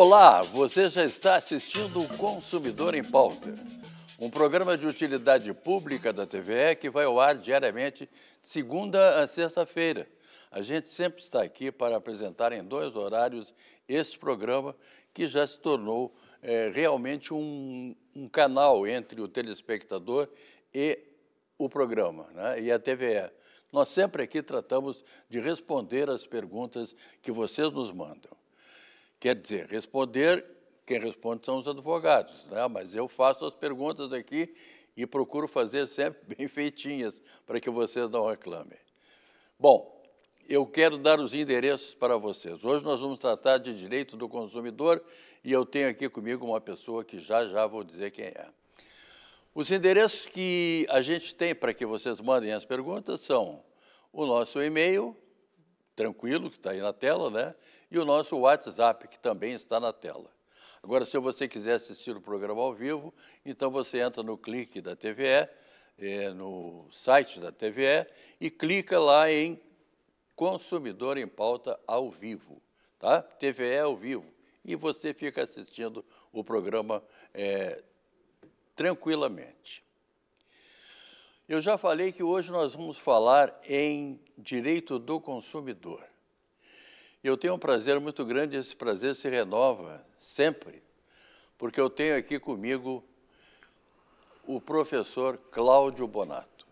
Olá, você já está assistindo o Consumidor em Pauta, um programa de utilidade pública da TVE que vai ao ar diariamente, segunda a sexta-feira. A gente sempre está aqui para apresentar em dois horários esse programa que já se tornou é, realmente um, um, canal entre o telespectador e o programa, né? e a TVE. Nós sempre aqui tratamos de responder as perguntas que vocês nos mandam. Quer dizer, responder, quem responde são os advogados, né? mas eu faço as perguntas aqui e procuro fazer sempre bem feitinhas para que vocês não reclamem. Bom, eu quero dar os endereços para vocês. Hoje nós vamos tratar de direito do consumidor e eu tenho aqui comigo uma pessoa que já já vou dizer quem é. Os endereços que a gente tem para que vocês mandem as perguntas são o nosso e-mail, tranquilo, que está aí na tela, né? E o nosso WhatsApp, que também está na tela. Agora, se você quiser assistir o programa ao vivo, então você entra no clique da TVE, é, eh, no site da TVE, e clica lá em Consumidor em Pauta ao Vivo, tá? TVE ao vivo. E você fica assistindo o programa é, tranquilamente. Eu já falei que hoje nós vamos falar em direito do consumidor. Eu tenho um prazer muito grande, esse prazer se renova sempre, porque eu tenho aqui comigo o professor Cláudio Bonato.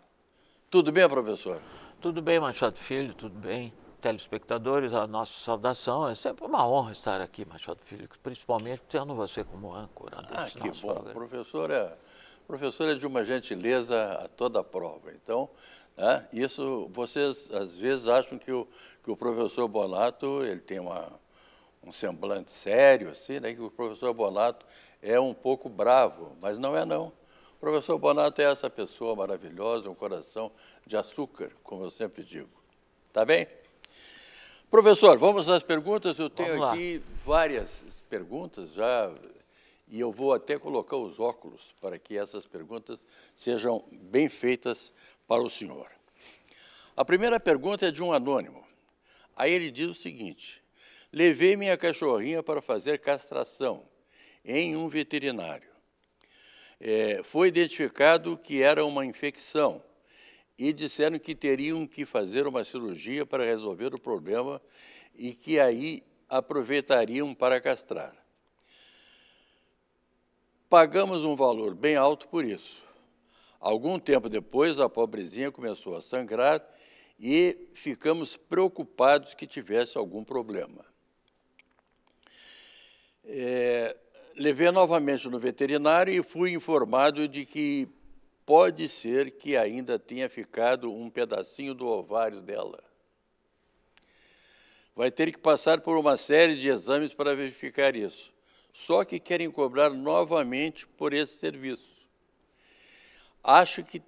Tudo bem, professor? Tudo bem, Machado Filho, tudo bem. Telespectadores, a nossa saudação. É sempre uma honra estar aqui, Machado Filho, principalmente tendo você como âncora. Ah, que bom. Programa. O professor é professor é de uma gentileza a toda a prova. Então, né, isso vocês às vezes acham que o, que o professor Bonato ele tem uma, um semblante sério, assim, né, que o professor Bonato é um pouco bravo, mas não é não. O professor Bonato é essa pessoa maravilhosa, um coração de açúcar, como eu sempre digo. Tá bem? Professor, vamos às perguntas. Eu tenho aqui várias perguntas já e eu vou até colocar os óculos para que essas perguntas sejam bem feitas para o senhor. A primeira pergunta é de um anônimo. Aí ele diz o seguinte: levei minha cachorrinha para fazer castração em um veterinário. É, foi identificado que era uma infecção e disseram que teriam que fazer uma cirurgia para resolver o problema e que aí aproveitariam para castrar. Pagamos um valor bem alto por isso. Algum tempo depois, a pobrezinha começou a sangrar e ficamos preocupados que tivesse algum problema. É, levei novamente no veterinário e fui informado de que pode ser que ainda tenha ficado um pedacinho do ovário dela. Vai ter que passar por uma série de exames para verificar isso só que querem cobrar novamente por esse serviço. Acho que,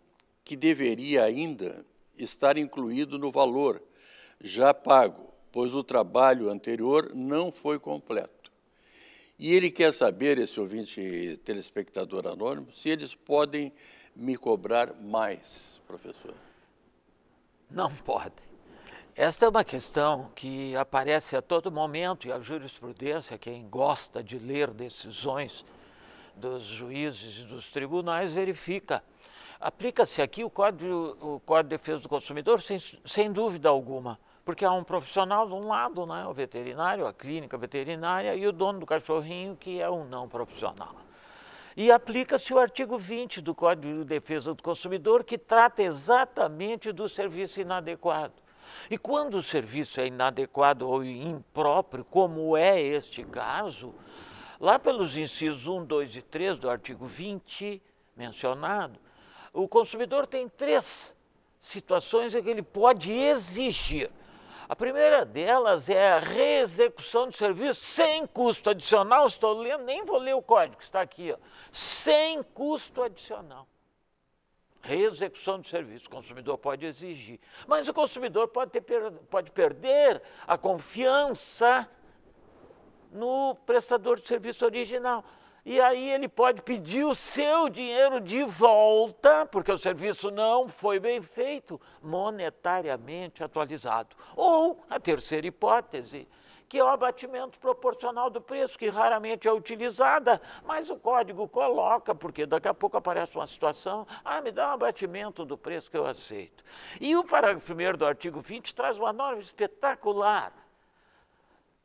que deveria ainda estar incluído no valor já pago, pois o trabalho anterior não foi completo. E ele quer saber, esse ouvinte telespectador anônimo, se eles podem me cobrar mais, professor. Não podem. Esta é uma questão que aparece a todo momento e a jurisprudência, quem gosta de ler decisões dos juízes e dos tribunais, verifica. Aplica-se aqui o Código, o Código de Defesa do Consumidor, sem, sem dúvida alguma, porque há um profissional de um lado, né, o veterinário, a clínica veterinária, e o dono do cachorrinho, que é um não profissional. E aplica-se o artigo 20 do Código de Defesa do Consumidor, que trata exatamente do serviço inadequado e quando o serviço é inadequado ou impróprio, como é este caso, lá pelos incisos 1, 2 e 3 do artigo 20 mencionado, o consumidor tem três situações em que ele pode exigir. A primeira delas é a reexecução de serviço sem custo adicional. Estou lendo, nem vou ler o código, está aqui. Ó, sem custo adicional reexecução de serviço. O consumidor pode exigir, mas o consumidor pode, ter, pode perder a confiança no prestador de serviço original. E aí ele pode pedir o seu dinheiro de volta, porque o serviço não foi bem feito, monetariamente atualizado. Ou a terceira hipótese, que é o abatimento proporcional do preço, que raramente é utilizada, mas o código coloca, porque daqui a pouco aparece uma situação, ah, me dá um abatimento do preço que eu aceito. E o parágrafo 1 do artigo 20 traz uma norma espetacular.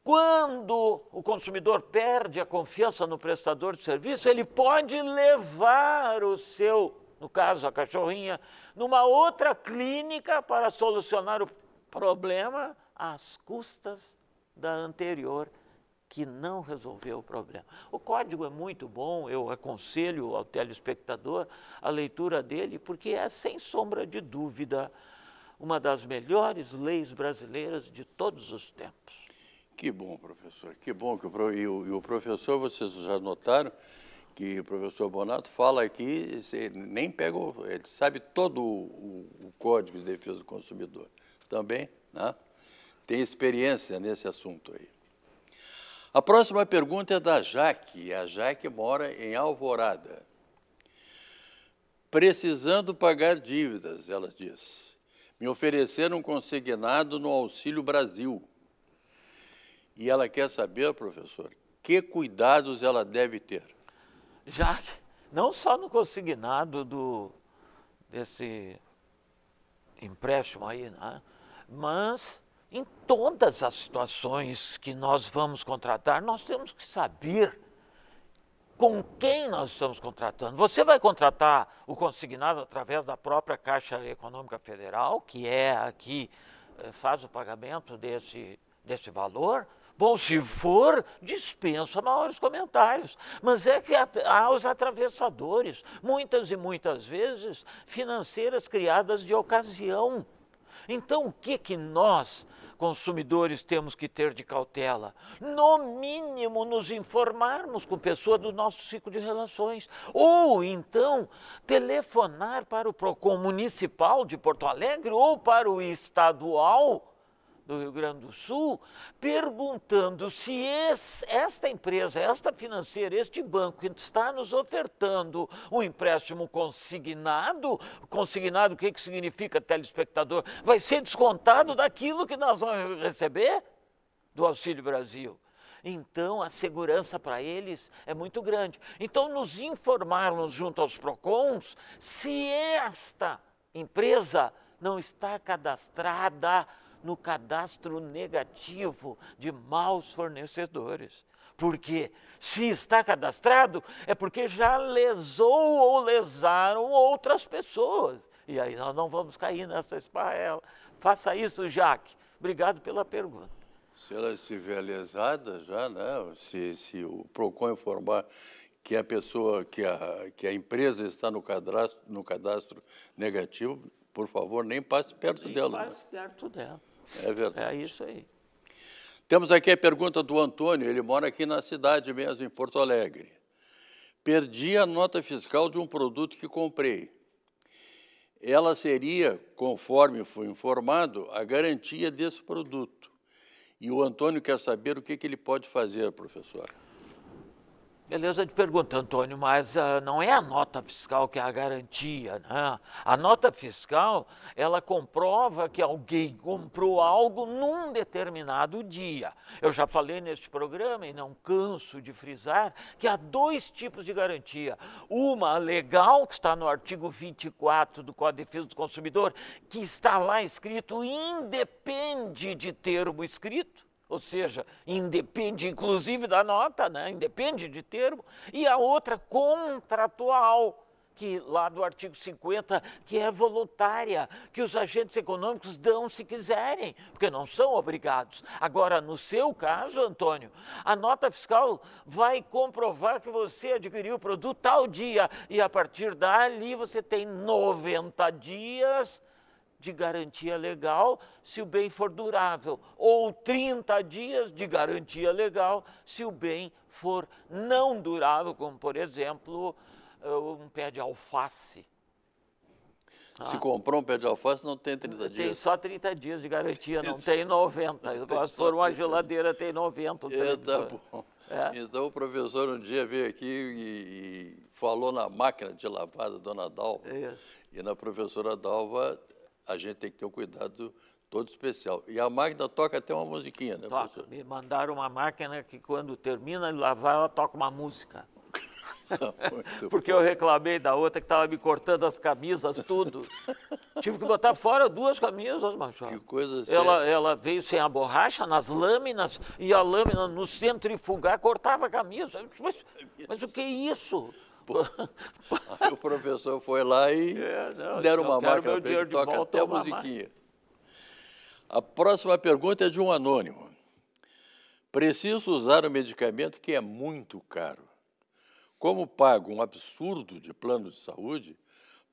Quando o consumidor perde a confiança no prestador de serviço, ele pode levar o seu, no caso a cachorrinha, numa outra clínica para solucionar o problema às custas da anterior que não resolveu o problema. O código é muito bom, eu aconselho ao telespectador a leitura dele, porque é, sem sombra de dúvida, uma das melhores leis brasileiras de todos os tempos. Que bom, professor, que bom. que o, e o, e o professor, vocês já notaram, que o professor Bonato fala aqui, ele nem pega, ele sabe todo o, o Código de Defesa do Consumidor. Também, né? tem experiência nesse assunto aí. A próxima pergunta é da Jaque. A Jaque mora em Alvorada. Precisando pagar dívidas, ela diz. Me ofereceram um consignado no Auxílio Brasil. E ela quer saber, professor, que cuidados ela deve ter. Jaque, não só no consignado do, desse empréstimo aí, né? mas em todas as situações que nós vamos contratar, nós temos que saber com quem nós estamos contratando. Você vai contratar o consignado através da própria Caixa Econômica Federal, que é aqui eh, faz o pagamento desse, desse valor. Bom, se for, dispensa maiores comentários. Mas é que há os atravessadores, muitas e muitas vezes financeiras criadas de ocasião. Então, o que, que nós consumidores temos que ter de cautela? No mínimo, nos informarmos com pessoas do nosso ciclo de relações. Ou então, telefonar para o PROCON municipal de Porto Alegre ou para o estadual do Rio Grande do Sul, perguntando se esse, esta empresa, esta financeira, este banco está nos ofertando um empréstimo consignado. Consignado, o que, que significa telespectador? Vai ser descontado daquilo que nós vamos receber do Auxílio Brasil. Então, a segurança para eles é muito grande. Então, nos informarmos junto aos PROCONs se esta empresa não está cadastrada no cadastro negativo de maus fornecedores. Porque se está cadastrado, é porque já lesou ou lesaram outras pessoas. E aí nós não vamos cair nessa esparrela. Faça isso, Jaque. Obrigado pela pergunta se ela estiver lesada já, né? Se, se o PROCON informar que a pessoa, que a, que a empresa está no cadastro, no cadastro negativo, por favor, nem passe perto nem dela. Né? Passe né? perto dela. É verdade. É isso aí. Temos aqui a pergunta do Antônio, ele mora aqui na cidade mesmo, em Porto Alegre. Perdi a nota fiscal de um produto que comprei. Ela seria, conforme foi informado, a garantia desse produto. E o Antônio quer saber o que, que ele pode fazer, professora. Beleza, de pergunta, Antônio, mas uh, não é a nota fiscal que é a garantia, né? A nota fiscal, ela comprova que alguém comprou algo num determinado dia. Eu já falei neste programa e não canso de frisar que há dois tipos de garantia. Uma legal, que está no artigo 24 do Código de Defesa do Consumidor, que está lá escrito, independe de termo escrito ou seja, independe inclusive da nota, né? independe de termo, e a outra contratual, que lá do artigo 50, que é voluntária, que os agentes econômicos dão se quiserem, porque não são obrigados. Agora, no seu caso, Antônio, a nota fiscal vai comprovar que você adquiriu o produto tal dia e a partir dali você tem 90 dias de garantia legal se o bem for durável, ou 30 dias de garantia legal se o bem for não durável, como por exemplo eh, um pé de alface. Se ah. comprou um pé de alface, não tem 30 dias. Tem só 30 dias de garantia, não tem 90. Não tem Se for uma geladeira, tem 90. É, tá bom. É. Então, o professor um dia veio aqui e, e falou na máquina de lavar da dona Dalva. Isso. E na professora Dalva a gente tem que ter um cuidado todo especial. E a máquina toca até uma musiquinha, né, toca. professor? Me mandaram uma máquina que quando termina de lavar, ela toca uma música. Porque eu reclamei da outra que estava me cortando as camisas, tudo. Tive que botar fora duas camisas, Machado. Que coisa assim. Ela, ela veio sem a borracha, nas lâminas, e a lâmina no centrifugar cortava a camisa. Mas, mas o que é isso? Aí o professor foi lá e é, não, deram é uma marca para ele, toca até a musiquinha. A próxima pergunta é de um anônimo. Preciso usar um medicamento que é muito caro. Como pago um absurdo de plano de saúde,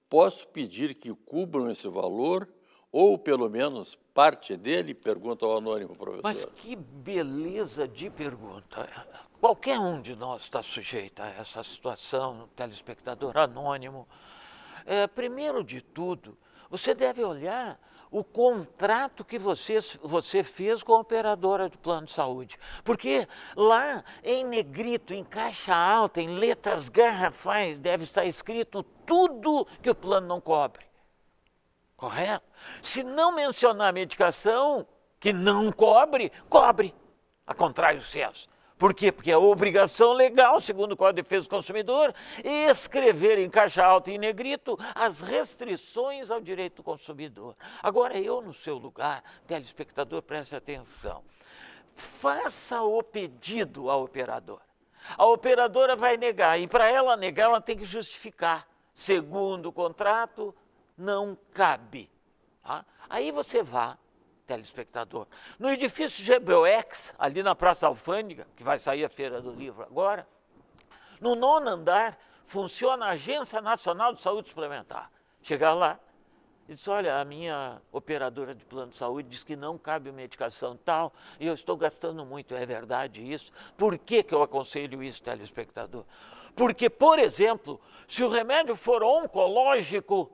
posso pedir que cubram esse valor ou pelo menos parte dele, pergunta ao anônimo, professor. Mas que beleza de pergunta. Qualquer um de nós está sujeito a essa situação, um telespectador anônimo. É, primeiro de tudo, você deve olhar o contrato que você, você fez com a operadora do plano de saúde. Porque lá, em negrito, em caixa alta, em letras garrafais, deve estar escrito tudo que o plano não cobre. Correto? Se não mencionar a medicação, que não cobre, cobre, a contrário do senso. Por quê? Porque é obrigação legal, segundo o Código de Defesa do Consumidor, escrever em caixa alta e em negrito as restrições ao direito do consumidor. Agora, eu, no seu lugar, telespectador, preste atenção. Faça o pedido ao operador A operadora vai negar, e para ela negar, ela tem que justificar, segundo o contrato, não cabe. Tá? Aí você vá, telespectador, no edifício GBOX, ali na Praça Alfândega, que vai sair a Feira do Livro agora, no nono andar funciona a Agência Nacional de Saúde Suplementar. Chegar lá e diz, olha, a minha operadora de plano de saúde diz que não cabe medicação tal e eu estou gastando muito, é verdade isso? Por que, que eu aconselho isso, telespectador? Porque, por exemplo, se o remédio for oncológico,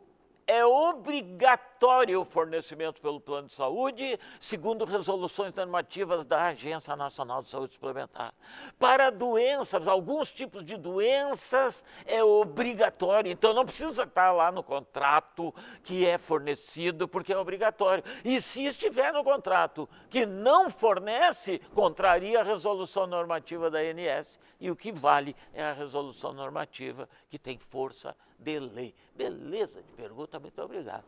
é obrigatório o fornecimento pelo plano de saúde, segundo resoluções normativas da Agência Nacional de Saúde Suplementar. Para doenças, alguns tipos de doenças é obrigatório, então não precisa estar lá no contrato que é fornecido, porque é obrigatório. E se estiver no contrato que não fornece, contraria a resolução normativa da ANS, e o que vale é a resolução normativa que tem força de lei, Beleza de pergunta, muito obrigado.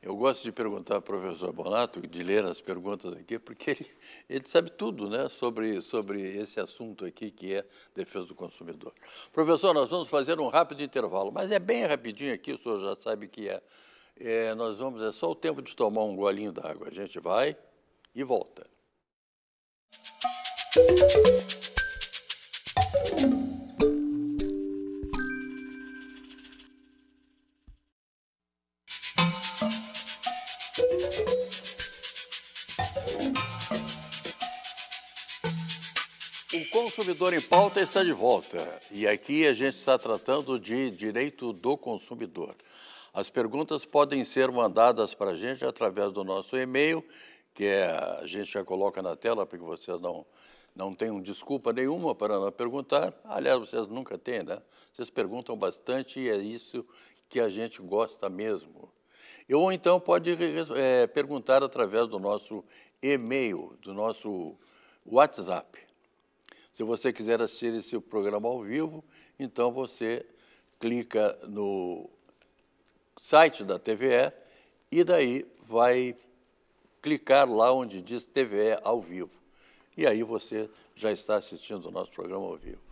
Eu gosto de perguntar ao professor Bonato, de ler as perguntas aqui, porque ele, ele sabe tudo né, sobre, sobre esse assunto aqui, que é defesa do consumidor. Professor, nós vamos fazer um rápido intervalo, mas é bem rapidinho aqui, o senhor já sabe que é. é nós vamos, é só o tempo de tomar um golinho d'água. A gente vai e volta. Música O Consumidor em Pauta está de volta e aqui a gente está tratando de direito do consumidor. As perguntas podem ser mandadas para a gente através do nosso e-mail, que é, a gente já coloca na tela porque vocês não, não tenham desculpa nenhuma para não perguntar. Aliás, vocês nunca têm, né? Vocês perguntam bastante e é isso que a gente gosta mesmo. Ou então pode é, perguntar através do nosso e-mail, do nosso WhatsApp. Se você quiser assistir esse programa ao vivo, então você clica no site da TVE e daí vai clicar lá onde diz TVE ao vivo. E aí você já está assistindo o nosso programa ao vivo.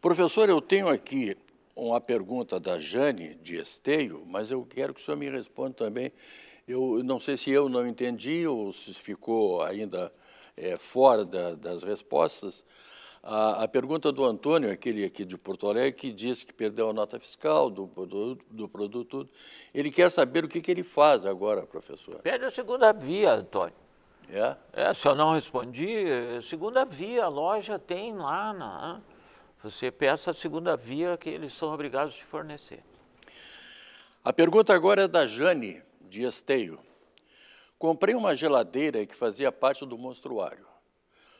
Professor, eu tenho aqui uma pergunta da Jane de Esteio, mas eu quero que o senhor me responda também. Eu não sei se eu não entendi ou se ficou ainda é, fora da, das respostas, a, a, pergunta do Antônio, aquele aqui de Porto Alegre, que disse que perdeu a nota fiscal do, do, do produto, ele quer saber o que, que ele faz agora, professor. Pede a segunda via, Antônio. É? é se eu não respondi, é, segunda via, a loja tem lá, na, você peça a segunda via que eles são obrigados a te fornecer. A pergunta agora é da Jane de Esteio. Comprei uma geladeira que fazia parte do monstruário.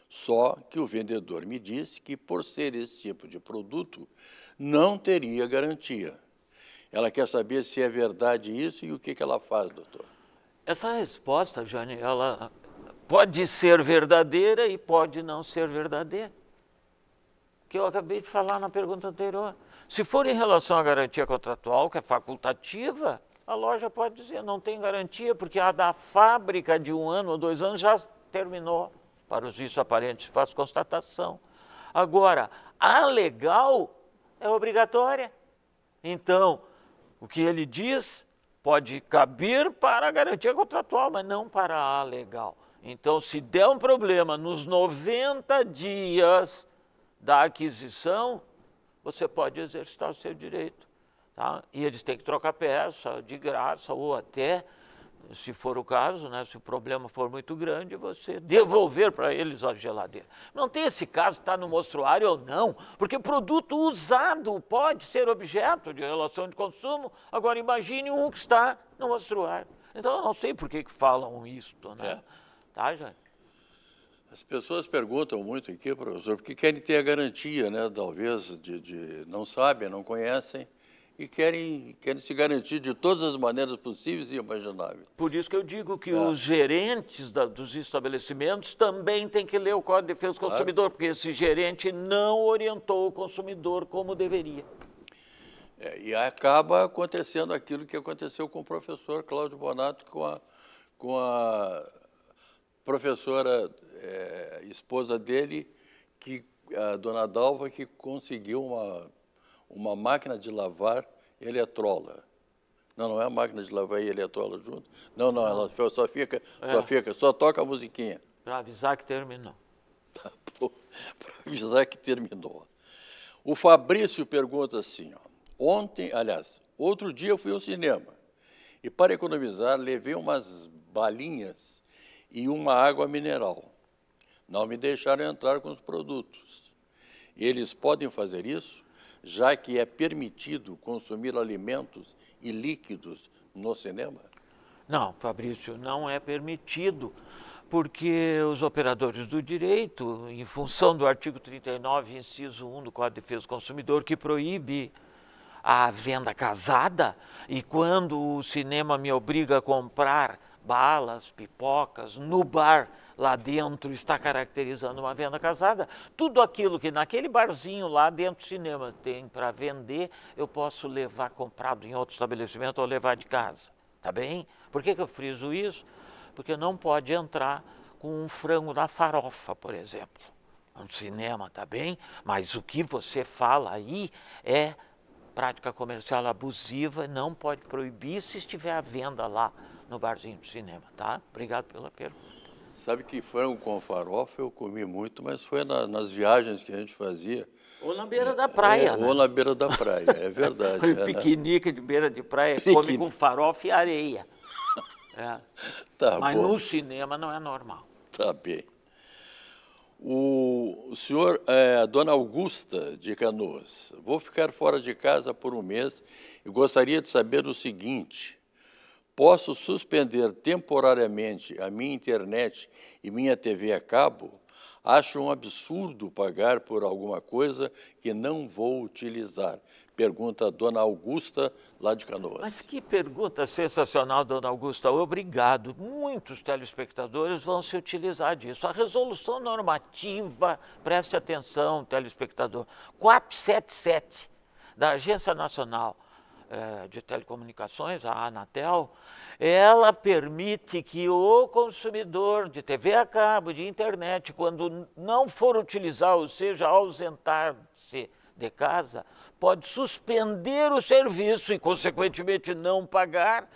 Só que o vendedor me disse que, por ser esse tipo de produto, não teria garantia. Ela quer saber se é verdade isso e o que, que ela faz, doutor. Essa resposta, Jane, ela pode ser verdadeira e pode não ser verdadeira. Que eu acabei de falar na pergunta anterior. Se for em relação à garantia contratual, que é facultativa, a loja pode dizer, não tem garantia, porque a da fábrica de um ano ou dois anos já terminou. Para os vícios aparentes, faço constatação. Agora, a legal é obrigatória. Então, o que ele diz pode caber para a garantia contratual, mas não para a legal. Então, se der um problema nos 90 dias da aquisição, você pode exercitar o seu direito. Tá? E eles têm que trocar peça de graça ou até, se for o caso, né, se o problema for muito grande, você devolver para eles a geladeira. Não tem esse caso, está no mostruário ou não, porque produto usado pode ser objeto de relação de consumo. Agora imagine um que está no mostruário. Então eu não sei por que, que falam isto, né? É. Tá, gente? As pessoas perguntam muito aqui, professor, porque querem ter a garantia, né? Talvez de, de não sabem, não conhecem e querem, querem se garantir de todas as maneiras possíveis e imagináveis. Por isso que eu digo que é. os gerentes da, dos estabelecimentos também têm que ler o Código de Defesa do claro. Consumidor, porque esse gerente não orientou o consumidor como deveria. É, e acaba acontecendo aquilo que aconteceu com o professor Cláudio Bonato, com a, com a professora é, esposa dele, que, a dona Dalva, que conseguiu uma uma máquina de lavar eletrola. É não, não é a máquina de lavar e eletrola é junto. Não, não, ela só fica, é. só fica, só toca a musiquinha. Para avisar que terminou. Tá para avisar que terminou. O Fabrício pergunta assim, ó, ontem, aliás, outro dia eu fui ao cinema e para economizar levei umas balinhas e uma água mineral. Não me deixaram entrar com os produtos. Eles podem fazer isso? já que é permitido consumir alimentos e líquidos no cinema? Não, Fabrício, não é permitido, porque os operadores do direito, em função do artigo 39, inciso 1 do Código de Defesa do Consumidor, que proíbe a venda casada, e quando o cinema me obriga a comprar balas, pipocas, no bar, lá dentro está caracterizando uma venda casada, tudo aquilo que naquele barzinho lá dentro do cinema tem para vender, eu posso levar comprado em outro estabelecimento ou levar de casa. Tá bem? Por que, que eu friso isso? Porque não pode entrar com um frango na farofa, por exemplo. Um cinema, tá bem? Mas o que você fala aí é prática comercial abusiva, não pode proibir se estiver à venda lá no barzinho do cinema, tá? Obrigado pela pergunta. Sabe que frango com farofa eu comi muito, mas foi na, nas viagens que a gente fazia. Ou na beira da praia. É, né? Ou na beira da praia, é verdade. Foi é, piquenique de beira de praia, piquenique. come com farofa e areia. É. Tá mas bom. no cinema não é normal. Tá bem. O, senhor, é, dona Augusta de Canoas, vou ficar fora de casa por um mês e gostaria de saber o seguinte posso suspender temporariamente a minha internet e minha TV a cabo, acho um absurdo pagar por alguma coisa que não vou utilizar. Pergunta a dona Augusta, lá de Canoas. Mas que pergunta sensacional, dona Augusta. Obrigado. Muitos telespectadores vão se utilizar disso. A resolução normativa, preste atenção, telespectador, 477 da Agência Nacional eh, de Telecomunicações, a Anatel, ela permite que o consumidor de TV a cabo, de internet, quando não for utilizar, ou seja, ausentar-se de casa, pode suspender o serviço e, consequentemente, não pagar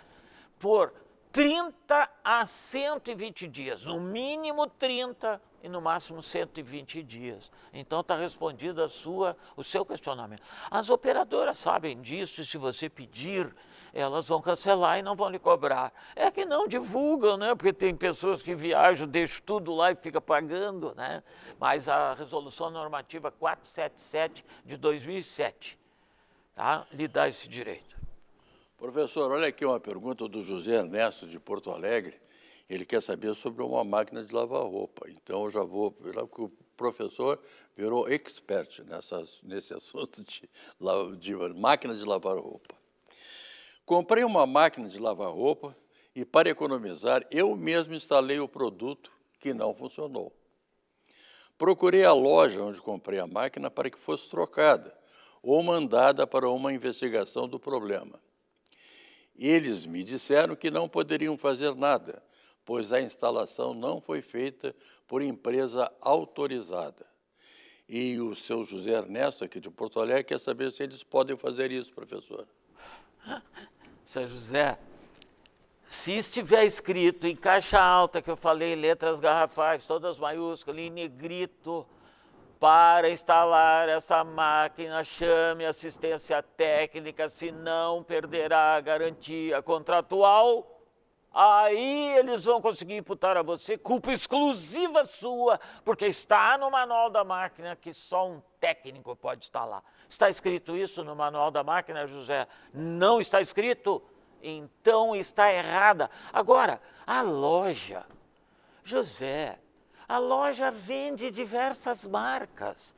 por 30 a 120 dias, no mínimo 30 e no máximo 120 dias. Então está respondido a sua, o seu questionamento. As operadoras sabem disso e se você pedir, elas vão cancelar e não vão lhe cobrar. É que não divulgam, né? Porque tem pessoas que viajam, deixam tudo lá e fica pagando, né? Mas a resolução normativa 477 de 2007 tá? lhe dá esse direito. Professor, olha aqui uma pergunta do José Ernesto de Porto Alegre ele quer saber sobre uma máquina de lavar roupa. Então, eu já vou, porque o professor virou expert nessa, nesse assunto de, de máquina de lavar roupa. Comprei uma máquina de lavar roupa e, para economizar, eu mesmo instalei o produto que não funcionou. Procurei a loja onde comprei a máquina para que fosse trocada ou mandada para uma investigação do problema. Eles me disseram que não poderiam fazer nada, pois a instalação não foi feita por empresa autorizada. E o seu José Ernesto, aqui de Porto Alegre, quer saber se eles podem fazer isso, professor. Seu José, se estiver escrito em caixa alta, que eu falei, letras garrafais, todas maiúsculas, em negrito, para instalar essa máquina, chame assistência técnica, senão perderá a garantia contratual aí eles vão conseguir imputar a você culpa exclusiva sua, porque está no manual da máquina que só um técnico pode estar lá. Está escrito isso no manual da máquina, José? Não está escrito? Então está errada. Agora, a loja. José, a loja vende diversas marcas.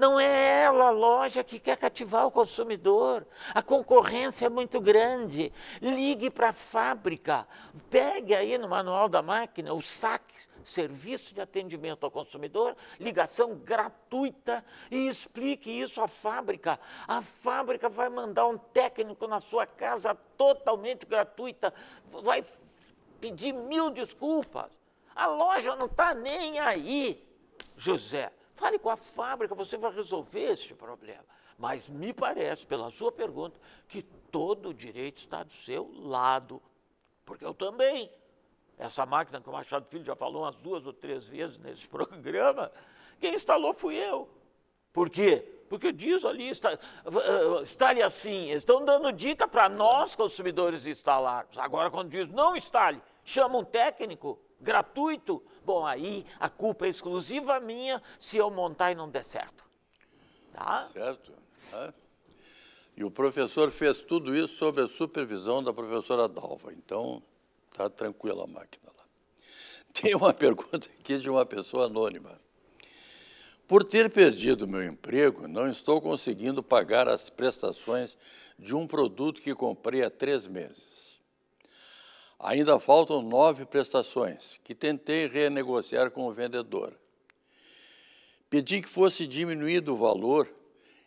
Não é ela a loja que quer cativar o consumidor. A concorrência é muito grande. Ligue para a fábrica. Pegue aí no manual da máquina o saque. Serviço de Atendimento ao Consumidor, ligação gratuita e explique isso à fábrica. A fábrica vai mandar um técnico na sua casa totalmente gratuita. Vai pedir mil desculpas. A loja não está nem aí, José. Fale com a fábrica, você vai resolver este problema. Mas me parece, pela sua pergunta, que todo o direito está do seu lado. Porque eu também. Essa máquina que o Machado Filho já falou umas duas ou três vezes nesse programa, quem instalou fui eu. Por quê? Porque diz ali, está, instale ah, assim, estão dando dica para nós, consumidores, instalarmos. Agora, quando diz não instale, chama um técnico, gratuito, bom, aí a culpa é exclusiva minha se eu montar e não der certo. Tá? Certo. É. E o professor fez tudo isso sob a supervisão da professora Dalva. Então, tá tranquila a máquina lá. Tem uma pergunta aqui de uma pessoa anônima. Por ter perdido meu emprego, não estou conseguindo pagar as prestações de um produto que comprei há três meses. Ainda faltam nove prestações que tentei renegociar com o vendedor. Pedi que fosse diminuído o valor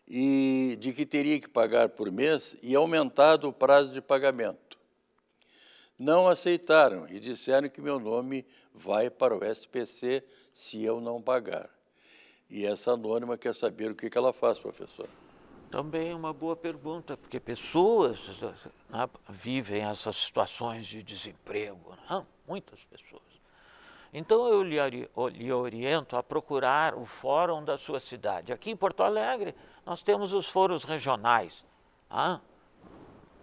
e de que teria que pagar por mês e aumentado o prazo de pagamento. Não aceitaram e disseram que meu nome vai para o SPC se eu não pagar. E é essa anônima quer saber o que ela faz, professor. Também é uma boa pergunta, porque pessoas né, vivem essas situações de desemprego, né? muitas pessoas. Então eu lhe, oriento a procurar o fórum da sua cidade. Aqui em Porto Alegre nós temos os fóruns regionais.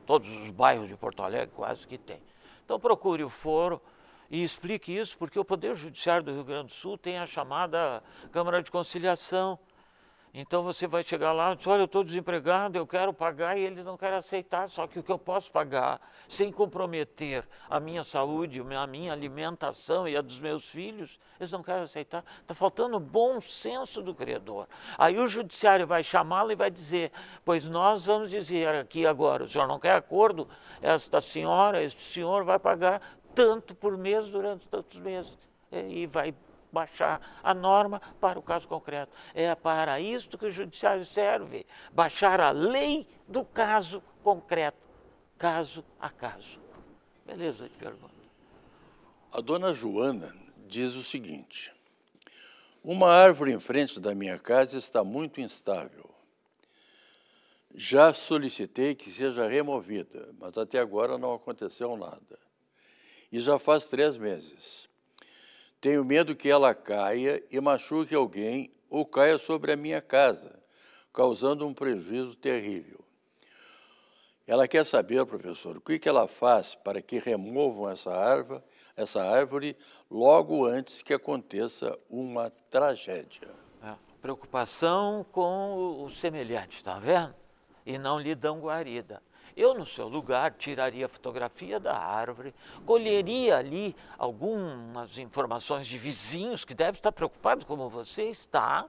todos os bairros de Porto Alegre quase que tem. Então procure o fórum e explique isso, porque o Poder Judiciário do Rio Grande do Sul tem a chamada Câmara de Conciliação então você vai chegar lá e diz, olha, eu estou desempregado, eu quero pagar e eles não querem aceitar, só que o que eu posso pagar, sem comprometer a minha saúde, a minha alimentação e a dos meus filhos, eles não querem aceitar. Está faltando bom senso do credor. Aí o judiciário vai chamá-lo e vai dizer, pois nós vamos dizer aqui agora, o senhor não quer acordo, esta senhora, este senhor vai pagar tanto por mês durante tantos meses. E vai baixar a norma para o caso concreto. É para isto que o judiciário serve, baixar a lei do caso concreto, caso a caso. Beleza te pergunto. A dona Joana diz o seguinte: Uma árvore em frente da minha casa está muito instável. Já solicitei que seja removida, mas até agora não aconteceu nada. E já faz três meses. Tenho medo que ela caia e machuque alguém ou caia sobre a minha casa, causando um prejuízo terrível. Ela quer saber, professor, o que, ela faz para que removam essa árvore, essa árvore logo antes que aconteça uma tragédia. É, preocupação com os semelhantes, está vendo? E não lhe dão guarida. Eu, no seu lugar, tiraria a fotografia da árvore, colheria ali algumas informações de vizinhos que devem estar preocupados como você está,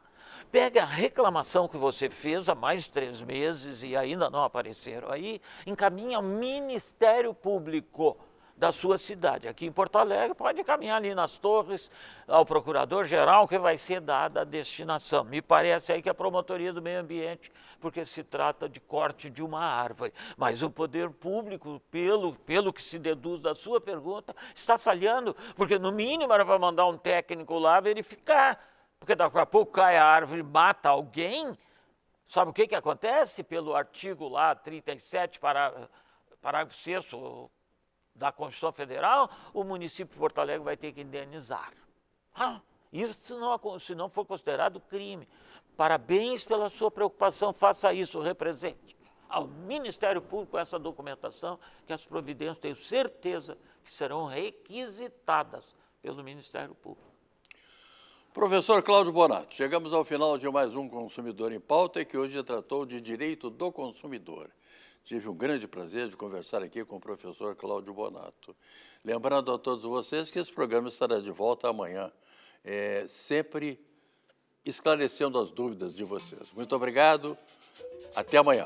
pega a reclamação que você fez há mais de três meses e ainda não apareceram aí, encaminha ao Ministério Público da sua cidade. Aqui em Porto Alegre, pode caminhar ali nas torres ao procurador-geral que vai ser dada a destinação. Me parece aí que a promotoria do meio ambiente, porque se trata de corte de uma árvore. Mas o poder público, pelo, pelo que se deduz da sua pergunta, está falhando, porque no mínimo era para mandar um técnico lá verificar, porque daqui a pouco cai a árvore e mata alguém. Sabe o que, que acontece pelo artigo lá 37, parágrafo 6 da Constituição Federal, o município de Porto Alegre vai ter que indenizar. isso se não, se não for considerado crime. Parabéns pela sua preocupação, faça isso, represente ao Ministério Público essa documentação, que as providências, tenho certeza, que serão requisitadas pelo Ministério Público. Professor Cláudio Bonato, chegamos ao final de mais um Consumidor em Pauta, que hoje tratou de direito do consumidor tive um grande prazer de conversar aqui com o professor Cláudio Bonato. Lembrando a todos vocês que esse programa estará de volta amanhã, é, sempre esclarecendo as dúvidas de vocês. Muito obrigado, até amanhã.